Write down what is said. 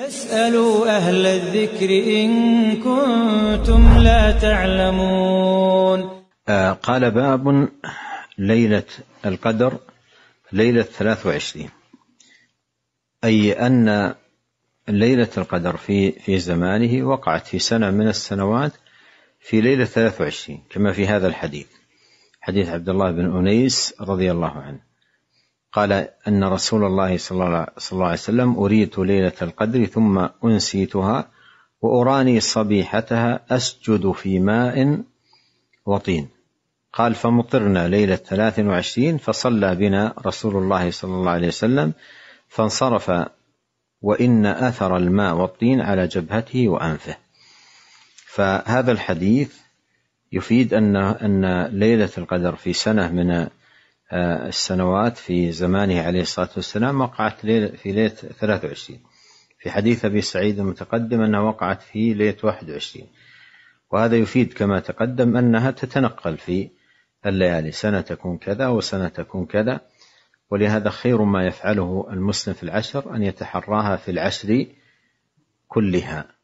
فاسألوا أهل الذكر إن كنتم لا تعلمون آه، قال باب ليلة القدر ليلة 23 أي أن ليلة القدر في في زمانه وقعت في سنة من السنوات في ليلة 23 كما في هذا الحديث حديث عبد الله بن أنيس رضي الله عنه قال أن رسول الله صلى الله عليه وسلم أريت ليلة القدر ثم أنسيتها وأراني صبيحتها أسجد في ماء وطين قال فمطرنا ليلة 23 فصلى بنا رسول الله صلى الله عليه وسلم فانصرف وإن أثر الماء والطين على جبهته وأنفه فهذا الحديث يفيد أن أن ليلة القدر في سنة من آه، السنوات في زمانه عليه الصلاة والسلام وقعت في ليلة 23 في حديث أبي سعيد المتقدم أنها وقعت في ليلة 21 وهذا يفيد كما تقدم أنها تتنقل في الليالي سنة تكون كذا وسنة تكون كذا ولهذا خير ما يفعله المسلم في العشر أن يتحراها في العشر كلها